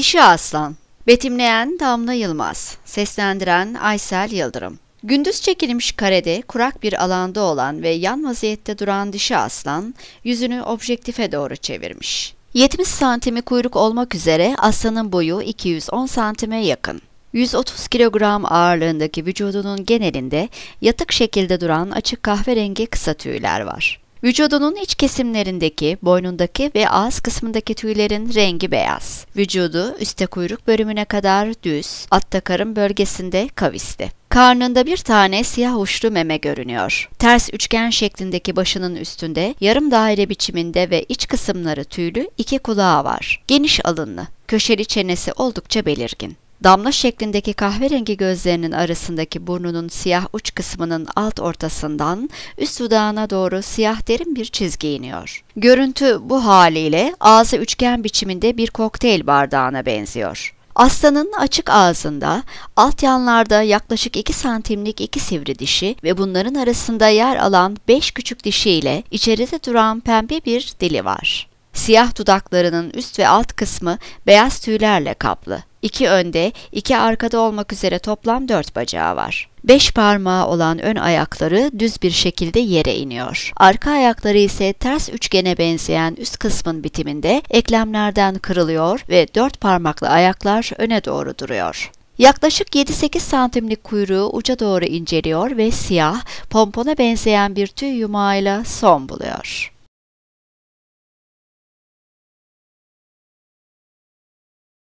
Dişi Aslan Betimleyen Damla Yılmaz Seslendiren Aysel Yıldırım Gündüz çekilmiş karede kurak bir alanda olan ve yan vaziyette duran dişi aslan yüzünü objektife doğru çevirmiş. 70 santimi kuyruk olmak üzere aslanın boyu 210 santime yakın. 130 kilogram ağırlığındaki vücudunun genelinde yatık şekilde duran açık kahverengi kısa tüyler var. Vücudunun iç kesimlerindeki, boynundaki ve ağız kısmındaki tüylerin rengi beyaz. Vücudu üste kuyruk bölümüne kadar düz, altta karın bölgesinde kavisli. Karnında bir tane siyah uçlu meme görünüyor. Ters üçgen şeklindeki başının üstünde yarım daire biçiminde ve iç kısımları tüylü iki kulağı var. Geniş alınlı, köşeli çenesi oldukça belirgin. Damla şeklindeki kahverengi gözlerinin arasındaki burnunun siyah uç kısmının alt ortasından üst dudağına doğru siyah derin bir çizgi iniyor. Görüntü bu haliyle ağzı üçgen biçiminde bir kokteyl bardağına benziyor. Aslanın açık ağzında, alt yanlarda yaklaşık 2 santimlik iki sivri dişi ve bunların arasında yer alan 5 küçük dişiyle içeride duran pembe bir dili var. Siyah dudaklarının üst ve alt kısmı beyaz tüylerle kaplı. İki önde, iki arkada olmak üzere toplam dört bacağı var. Beş parmağı olan ön ayakları düz bir şekilde yere iniyor. Arka ayakları ise ters üçgene benzeyen üst kısmın bitiminde eklemlerden kırılıyor ve dört parmaklı ayaklar öne doğru duruyor. Yaklaşık 7-8 santimlik kuyruğu uca doğru inceliyor ve siyah, pompona benzeyen bir tüy yumağıyla son buluyor.